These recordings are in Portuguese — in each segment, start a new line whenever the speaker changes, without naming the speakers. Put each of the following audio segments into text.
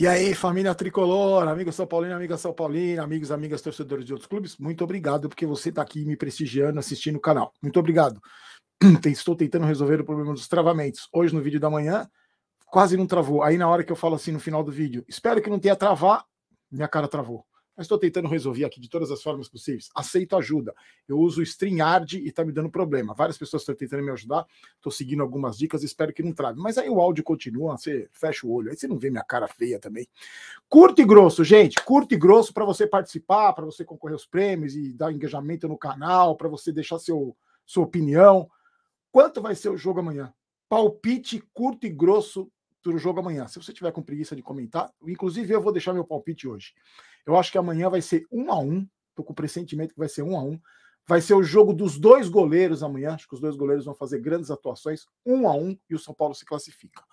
E aí, família tricolor, amigo São Paulino, amiga São Paulina, amigos, amigas, torcedores de outros clubes, muito obrigado porque você está aqui me prestigiando, assistindo o canal. Muito obrigado. Estou tentando resolver o problema dos travamentos. Hoje, no vídeo da manhã, quase não travou. Aí, na hora que eu falo assim no final do vídeo, espero que não tenha travar, minha cara travou mas estou tentando resolver aqui de todas as formas possíveis. Aceito ajuda. Eu uso o StreamYard e está me dando problema. Várias pessoas estão tentando me ajudar, estou seguindo algumas dicas, espero que não trave. Mas aí o áudio continua, você fecha o olho, aí você não vê minha cara feia também. Curto e grosso, gente, curto e grosso para você participar, para você concorrer aos prêmios e dar engajamento no canal, para você deixar seu, sua opinião. Quanto vai ser o jogo amanhã? Palpite curto e grosso do jogo amanhã. Se você tiver com preguiça de comentar, inclusive eu vou deixar meu palpite hoje. Eu acho que amanhã vai ser um a um. Estou com o pressentimento que vai ser um a um. Vai ser o jogo dos dois goleiros amanhã. Acho que os dois goleiros vão fazer grandes atuações, um a um, e o São Paulo se classifica.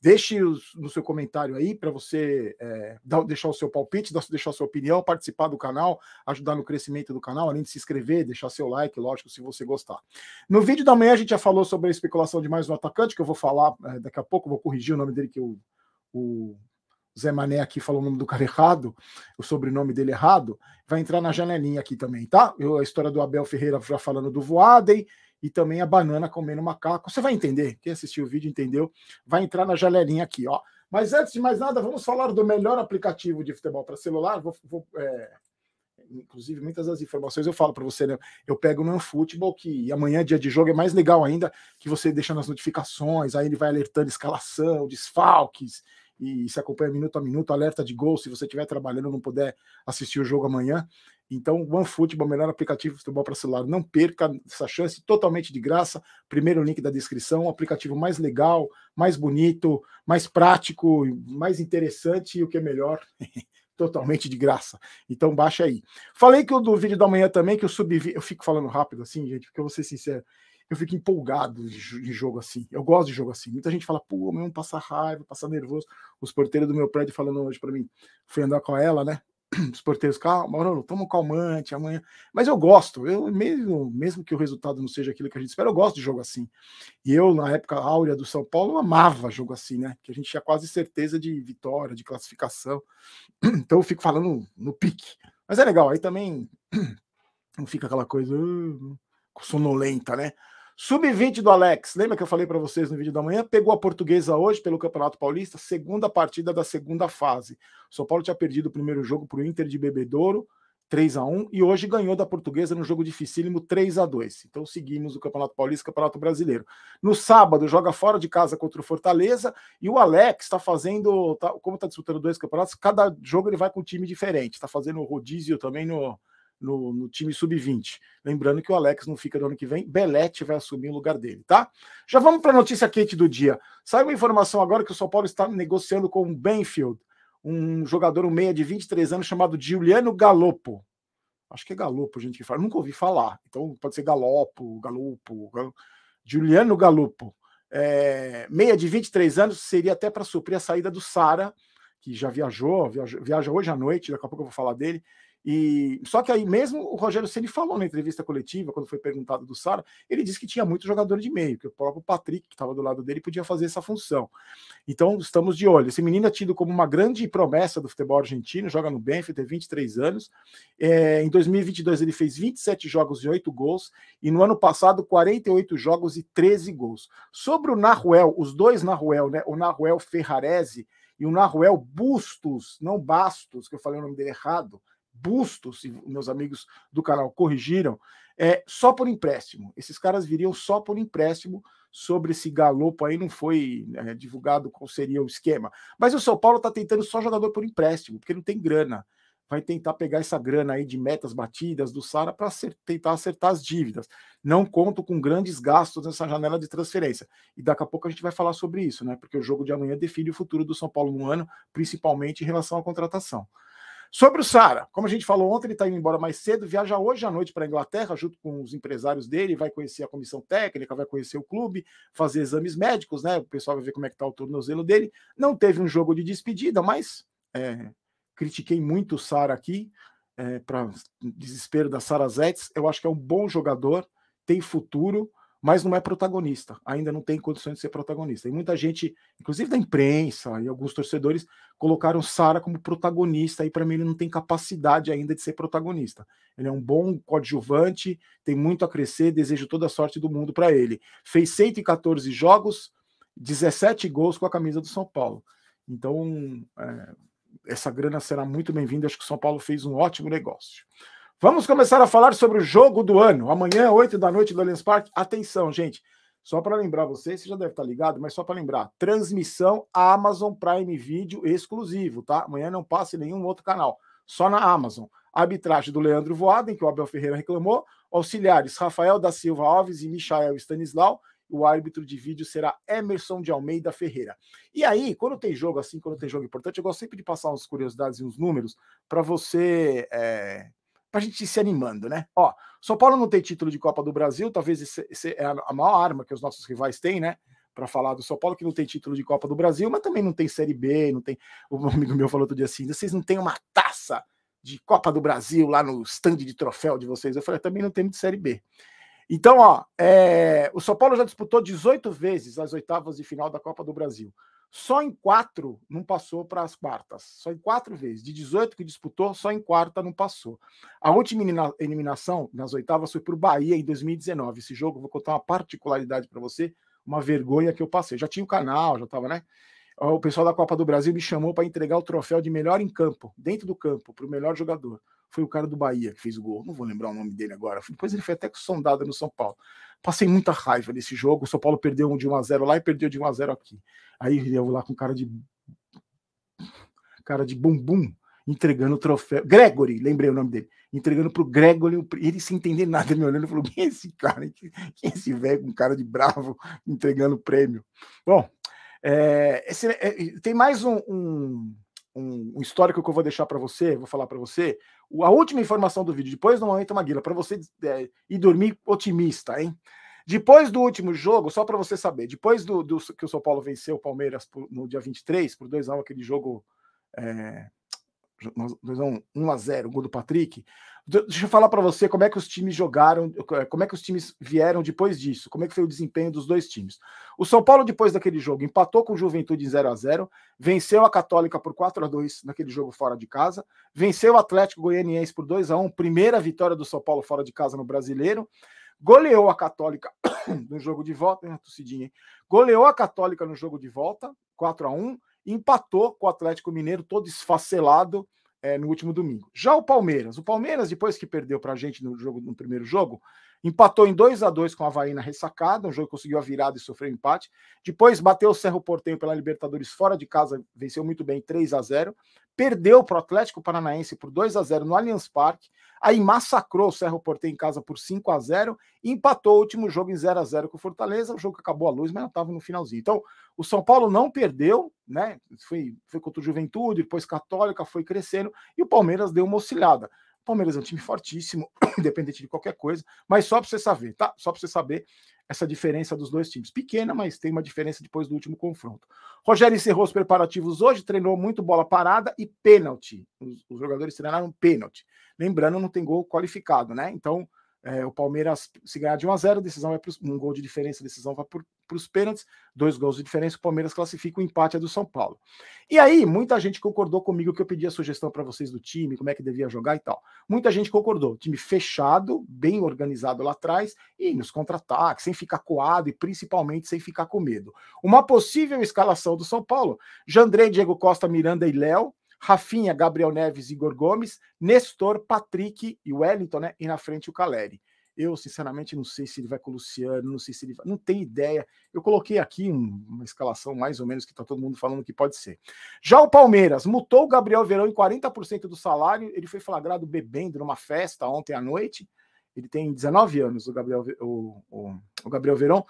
Deixe os, no seu comentário aí para você é, dar, deixar o seu palpite, deixar a sua opinião, participar do canal, ajudar no crescimento do canal, além de se inscrever, deixar seu like, lógico, se você gostar. No vídeo da manhã a gente já falou sobre a especulação de mais um atacante, que eu vou falar é, daqui a pouco, vou corrigir o nome dele, que o Zé Mané aqui falou o nome do cara errado, o sobrenome dele errado, vai entrar na janelinha aqui também, tá? Eu, a história do Abel Ferreira já falando do Voaden e também a banana comendo macaco. Você vai entender, quem assistiu o vídeo entendeu, vai entrar na janelinha aqui, ó. Mas antes de mais nada, vamos falar do melhor aplicativo de futebol para celular. Vou, vou é inclusive muitas das informações eu falo para você, né? Eu pego no futebol que amanhã dia de jogo é mais legal ainda que você deixando as notificações, aí ele vai alertando escalação, desfalques e se acompanha minuto a minuto, alerta de gol se você estiver trabalhando não puder assistir o jogo amanhã. Então, OneFootball, melhor aplicativo de futebol para celular. Não perca essa chance, totalmente de graça. Primeiro link da descrição, o aplicativo mais legal, mais bonito, mais prático, mais interessante e o que é melhor, totalmente de graça. Então, baixa aí. Falei que o do vídeo da manhã também, que o sub... Eu fico falando rápido assim, gente, porque eu vou ser sincero eu fico empolgado de, de, jogo assim. Eu gosto de jogo assim. Muita gente fala, pô, meu, passar raiva, passar nervoso. Os porteiros do meu prédio falando hoje para mim, fui andar com ela, né? Os porteiros, calma, Bruno, toma um calmante amanhã. Mas eu gosto, eu mesmo, mesmo que o resultado não seja aquilo que a gente espera, eu gosto de jogo assim. E eu, na época áurea do São Paulo, amava jogo assim, né? Que a gente tinha quase certeza de vitória, de classificação. Então eu fico falando no pique. Mas é legal, aí também não fica aquela coisa uh, ah, sonolenta, né? Sub-20 do Alex, lembra que eu falei para vocês no vídeo da manhã? Pegou a portuguesa hoje pelo Campeonato Paulista, segunda partida da segunda fase. O São Paulo tinha perdido o primeiro jogo para o Inter de Bebedouro, 3 a 1 e hoje ganhou da portuguesa no jogo dificílimo 3 a 2 Então seguimos o Campeonato Paulista e Campeonato Brasileiro. No sábado, joga fora de casa contra o Fortaleza e o Alex está fazendo, tá, como está disputando dois campeonatos, cada jogo ele vai com um time diferente, está fazendo o rodízio também no, no, no time sub-20. Lembrando que o Alex não fica no ano que vem, Belete vai assumir o lugar dele, tá? Já vamos para a notícia quente do dia. Sai uma informação agora que o São Paulo está negociando com o Benfield, um jogador, um meia de 23 anos, chamado Giuliano Galopo. Acho que é Galopo, gente que fala, nunca ouvi falar. Então pode ser Galopo, Galopo, Juliano Giuliano Galopo. É, meia de 23 anos, seria até para suprir a saída do Sara, que já viajou, viaja, viaja, hoje à noite, daqui a pouco eu vou falar dele, e só que aí mesmo o Rogério Ceni falou na entrevista coletiva quando foi perguntado do Sara, ele disse que tinha muito jogador de meio, que o próprio Patrick que estava do lado dele podia fazer essa função. Então estamos de olho. Esse menino é tido como uma grande promessa do futebol argentino, joga no Benfica, tem 23 anos. É, em 2022 ele fez 27 jogos e 8 gols e no ano passado 48 jogos e 13 gols. Sobre o Naruel os dois Naruel né? O Naruel Ferrarese e o Naruel Bustos, não Bastos, que eu falei o nome dele errado Bustos e meus amigos do canal corrigiram, é só por empréstimo. Esses caras viriam só por empréstimo sobre esse galopo aí, não foi né, divulgado qual seria o esquema. Mas o São Paulo está tentando só jogador por empréstimo, porque não tem grana. Vai tentar pegar essa grana aí de metas batidas do Sara para tentar acertar as dívidas. Não conto com grandes gastos nessa janela de transferência. E daqui a pouco a gente vai falar sobre isso, né? Porque o jogo de amanhã define o futuro do São Paulo no ano, principalmente em relação à contratação. Sobre o Sara, como a gente falou ontem, ele está indo embora mais cedo, viaja hoje à noite para a Inglaterra, junto com os empresários dele, vai conhecer a comissão técnica, vai conhecer o clube, fazer exames médicos, né? O pessoal vai ver como é que está o tornozelo dele. Não teve um jogo de despedida, mas é, critiquei muito o Sara aqui, é, para desespero da Sara Zetz. Eu acho que é um bom jogador, tem futuro mas não é protagonista, ainda não tem condições de ser protagonista. E muita gente, inclusive da imprensa e alguns torcedores, colocaram Sara como protagonista, e para mim ele não tem capacidade ainda de ser protagonista. Ele é um bom coadjuvante, tem muito a crescer, desejo toda a sorte do mundo para ele. Fez 114 jogos, 17 gols com a camisa do São Paulo. Então, é, essa grana será muito bem-vinda, acho que o São Paulo fez um ótimo negócio. Vamos começar a falar sobre o jogo do ano. Amanhã, 8 da noite, do Allianz Parque. Atenção, gente. Só para lembrar vocês, você já deve estar tá ligado, mas só para lembrar, transmissão Amazon Prime Video exclusivo, tá? Amanhã não passe nenhum outro canal, só na Amazon. Arbitragem do Leandro Voaden, que o Abel Ferreira reclamou, auxiliares Rafael da Silva Alves e Michael Stanislau, o árbitro de vídeo será Emerson de Almeida Ferreira. E aí, quando tem jogo assim, quando tem jogo importante, eu gosto sempre de passar umas curiosidades e uns números para você é, para a gente ir se animando, né? Ó, São Paulo não tem título de Copa do Brasil, talvez essa é a maior arma que os nossos rivais têm, né? Para falar do São Paulo, que não tem título de Copa do Brasil, mas também não tem Série B, não tem. Um amigo meu falou outro dia assim: vocês não têm uma taça de Copa do Brasil lá no stand de troféu de vocês. Eu falei: também não temos de Série B. Então, ó, é... o São Paulo já disputou 18 vezes as oitavas de final da Copa do Brasil. Só em quatro não passou para as quartas. Só em quatro vezes. De 18 que disputou, só em quarta não passou. A última eliminação nas oitavas foi para o Bahia em 2019. Esse jogo, vou contar uma particularidade para você, uma vergonha que eu passei. Já tinha o canal, já estava, né? O pessoal da Copa do Brasil me chamou para entregar o troféu de melhor em campo, dentro do campo, para o melhor jogador foi o cara do Bahia que fez o gol. Não vou lembrar o nome dele agora. Depois ele foi até sondado no São Paulo. Passei muita raiva nesse jogo. O São Paulo perdeu de 1 a 0 lá e perdeu de 1 a 0 aqui. Aí eu vou lá com cara de cara de bumbum entregando o troféu. Gregory, lembrei o nome dele. Entregando pro Gregory, ele sem entender nada, me olhando, falou: quem é esse cara? Quem é esse velho com cara de bravo entregando o prêmio? Bom, é, esse, é, é tem mais um, um, um histórico que eu vou deixar para você, vou falar para você, a última informação do vídeo, depois do momento Maguila, para você é, ir dormir otimista, hein? Depois do último jogo, só para você saber, depois do, do, que o São Paulo venceu o Palmeiras por, no dia 23, por 2 a 1 aquele jogo é, 2 a 1, 1 a 0, gol do Patrick. Deixa eu falar para você como é que os times jogaram, eh, como é que os times vieram depois disso, como é que foi o desempenho dos dois times. O São Paulo depois daquele jogo empatou com o Juventude em 0 a 0, venceu a Católica por 4 a 2 naquele jogo fora de casa, venceu o Atlético Goianiense por 2 a 1, primeira vitória do São Paulo fora de casa no Brasileiro. Goleou a Católica no jogo de volta, hein, né, tossidinha, hein? Goleou a Católica no jogo de volta, 4 a 1 empatou com o Atlético Mineiro, todo esfacelado é, no último domingo. Já o Palmeiras, o Palmeiras, depois que perdeu para a gente no, jogo, no primeiro jogo, empatou em 2 a 2 com a Havaí na ressacada, um jogo que conseguiu a virada e sofreu empate. Depois bateu o Cerro Porteio pela Libertadores fora de casa, venceu muito bem 3 a 0 perdeu para o Atlético Paranaense por 2 a 0 no Allianz Parque, aí massacrou o Cerro Porto em casa por 5 a 0 e empatou o último jogo em 0 a 0 com o Fortaleza, o jogo que acabou a luz, mas estava no finalzinho. Então, o São Paulo não perdeu, né? Foi, foi contra o Juventude, depois Católica, foi crescendo e o Palmeiras deu uma oscilada. O Palmeiras é um time fortíssimo, independente de qualquer coisa, mas só para você saber, tá? Só para você saber, essa diferença dos dois times. Pequena, mas tem uma diferença depois do último confronto. Rogério encerrou os preparativos hoje, treinou muito bola parada e pênalti. Os, os jogadores treinaram pênalti. Lembrando, não tem gol qualificado, né? Então, é, o Palmeiras, se ganhar de 1 a 0 decisão é um gol de diferença, decisão vai para os pênaltis, dois gols de diferença, o Palmeiras classifica o empate é do São Paulo. E aí, muita gente concordou comigo que eu pedi a sugestão para vocês do time, como é que devia jogar e tal. Muita gente concordou. Time fechado, bem organizado lá atrás, e nos contra-ataques, sem ficar coado e principalmente sem ficar com medo. Uma possível escalação do São Paulo: Jandrei, Diego Costa, Miranda e Léo. Rafinha, Gabriel Neves, Igor Gomes, Nestor, Patrick e Wellington, né? E na frente o Caleri. Eu, sinceramente, não sei se ele vai com o Luciano, não sei se ele vai. Não tenho ideia. Eu coloquei aqui uma escalação mais ou menos que está todo mundo falando que pode ser. Já o Palmeiras mutou o Gabriel Verão em 40% do salário. Ele foi flagrado bebendo numa festa ontem à noite. Ele tem 19 anos, o Gabriel, o, o, o Gabriel Verão.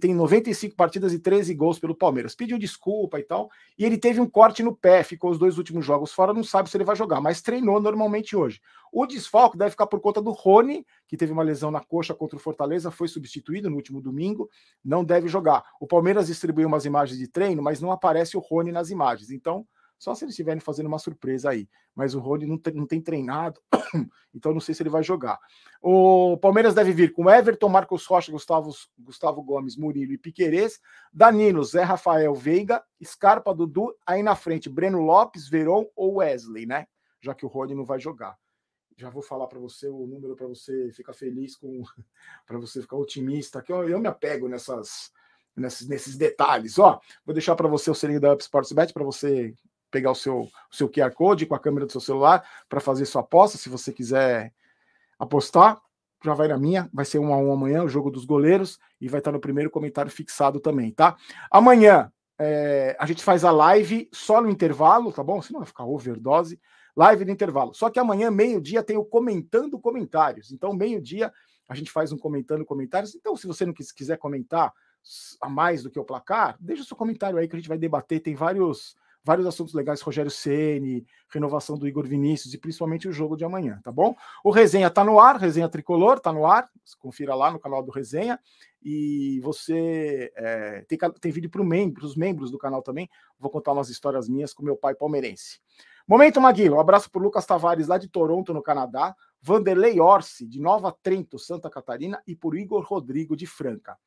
Tem 95 partidas e 13 gols pelo Palmeiras. Pediu desculpa e tal. E ele teve um corte no pé, ficou os dois últimos jogos fora, não sabe se ele vai jogar, mas treinou normalmente hoje. O desfalque deve ficar por conta do Rony, que teve uma lesão na coxa contra o Fortaleza, foi substituído no último domingo, não deve jogar. O Palmeiras distribuiu umas imagens de treino, mas não aparece o Rony nas imagens. Então, só se eles estiverem fazendo uma surpresa aí. Mas o Rony não tem, não tem treinado, então não sei se ele vai jogar. O Palmeiras deve vir com Everton, Marcos Rocha, Gustavo, Gustavo Gomes, Murilo e Piquerez, Danilo, Zé Rafael Veiga, Scarpa, Dudu, aí na frente Breno Lopes, Verón ou Wesley, né? Já que o Rony não vai jogar já vou falar para você o número para você ficar feliz com para você ficar otimista que eu, eu me apego nessas nesses, nesses detalhes ó vou deixar para você o selinho da Up Sports Bet para você pegar o seu, o seu QR Code com a câmera do seu celular para fazer sua aposta, se você quiser apostar. Já vai na minha, vai ser um a um amanhã, o jogo dos goleiros, e vai estar no primeiro comentário fixado também, tá? Amanhã é, a gente faz a live só no intervalo, tá bom? Senão vai ficar overdose. Live no intervalo. Só que amanhã, meio-dia, tem o Comentando Comentários. Então, meio-dia, a gente faz um Comentando Comentários. Então, se você não quiser comentar a mais do que o placar, deixa o seu comentário aí que a gente vai debater. Tem vários vários assuntos legais, Rogério Ceni, renovação do Igor Vinícius e principalmente o jogo de amanhã, tá bom? O Resenha tá no ar, Resenha Tricolor tá no ar, confira lá no canal do Resenha e você é, tem, tem vídeo para membro, os membros do canal também, vou contar umas histórias minhas com meu pai palmeirense. Momento Maguilo, um abraço pro Lucas Tavares lá de Toronto, no Canadá, Vanderlei Orsi de Nova Trento, Santa Catarina e por Igor Rodrigo de Franca.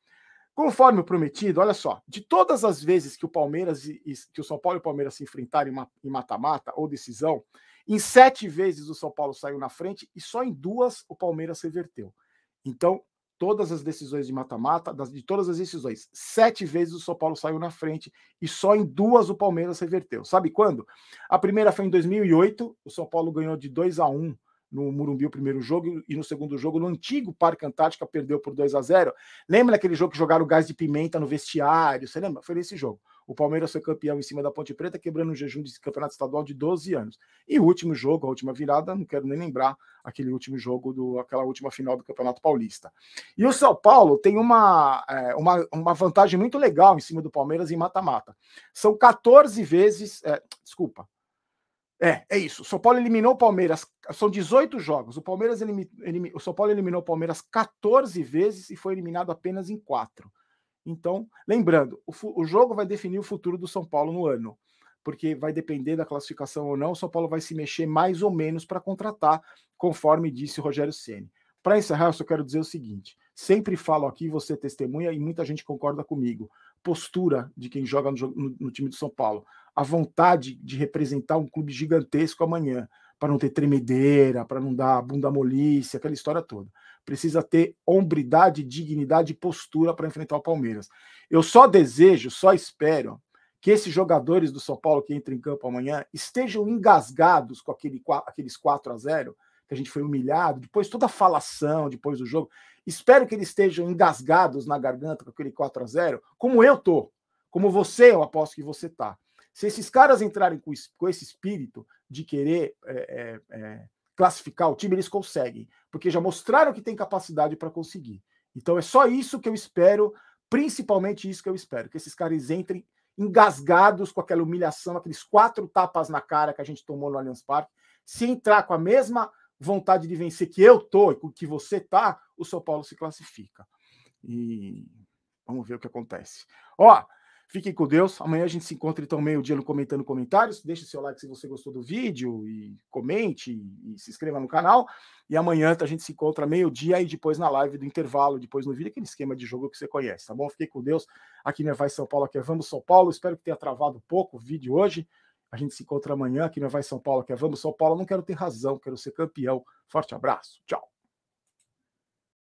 Conforme prometido, olha só, de todas as vezes que o Palmeiras e, que o São Paulo e o Palmeiras se enfrentaram em mata-mata ou decisão, em sete vezes o São Paulo saiu na frente e só em duas o Palmeiras reverteu. Então, todas as decisões de mata-mata, de todas as decisões, sete vezes o São Paulo saiu na frente e só em duas o Palmeiras reverteu. Sabe quando? A primeira foi em 2008, o São Paulo ganhou de 2 a 1 no Murumbi o primeiro jogo e no segundo jogo no antigo Parque Antártica perdeu por 2 a 0. Lembra daquele jogo que jogaram gás de pimenta no vestiário? Você lembra? Foi esse jogo. O Palmeiras foi campeão em cima da Ponte Preta, quebrando um jejum de campeonato estadual de 12 anos. E o último jogo, a última virada, não quero nem lembrar aquele último jogo, do, aquela última final do Campeonato Paulista. E o São Paulo tem uma, é, uma, uma vantagem muito legal em cima do Palmeiras em mata-mata. São 14 vezes. É, desculpa, é, é isso. O São Paulo eliminou o Palmeiras. São 18 jogos. O Palmeiras elim, elim, o São Paulo eliminou o Palmeiras 14 vezes e foi eliminado apenas em 4. Então, lembrando, o, o jogo vai definir o futuro do São Paulo no ano, porque vai depender da classificação ou não. O São Paulo vai se mexer mais ou menos para contratar, conforme disse o Rogério Ceni. Para encerrar, eu só quero dizer o seguinte: sempre falo aqui, você testemunha e muita gente concorda comigo postura de quem joga no, no, no time do São Paulo, a vontade de representar um clube gigantesco amanhã, para não ter tremedeira, para não dar bunda molícia, aquela história toda. Precisa ter hombridade, dignidade e postura para enfrentar o Palmeiras. Eu só desejo, só espero que esses jogadores do São Paulo que entram em campo amanhã estejam engasgados com aquele, aqueles 4 a 0 que a gente foi humilhado, depois toda a falação depois do jogo. Espero que eles estejam engasgados na garganta com aquele 4 a 0 como eu tô, como você, eu aposto que você tá. Se esses caras entrarem com, com esse espírito de querer é, é, é, classificar o time, eles conseguem, porque já mostraram que tem capacidade para conseguir. Então é só isso que eu espero, principalmente isso que eu espero, que esses caras entrem engasgados com aquela humilhação, aqueles quatro tapas na cara que a gente tomou no Allianz Parque. Se entrar com a mesma vontade de vencer que eu tô e que você tá, o São Paulo se classifica. E vamos ver o que acontece. Ó, fiquem com Deus. Amanhã a gente se encontra então meio-dia no comentando comentários. Deixe seu like se você gostou do vídeo e comente e, se inscreva no canal. E amanhã a gente se encontra meio-dia e depois na live do intervalo, depois no vídeo, aquele esquema de jogo que você conhece, tá bom? Fiquei com Deus. Aqui no é Vai São Paulo, aqui é Vamos São Paulo. Espero que tenha travado um pouco o vídeo hoje. A gente se encontra amanhã aqui no Vai São Paulo, que é Vamos São Paulo. Não quero ter razão, quero ser campeão. Forte abraço. Tchau.